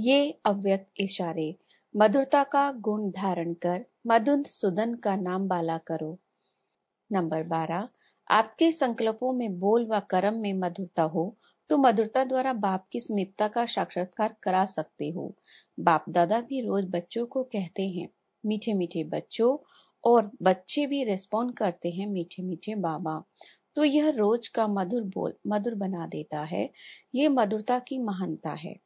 ये अव्यक्त इशारे मधुरता का गुण धारण कर मधुन सुदन का नाम बाला करो नंबर बारह आपके संकल्पों में बोल व कर्म में मधुरता हो तो मधुरता द्वारा बाप की समीपता का साक्षात्कार करा सकते हो बाप दादा भी रोज बच्चों को कहते हैं मीठे मीठे बच्चों और बच्चे भी रिस्पॉन्ड करते हैं मीठे मीठे बाबा तो यह रोज का मधुर बोल मधुर बना देता है ये मधुरता की महानता है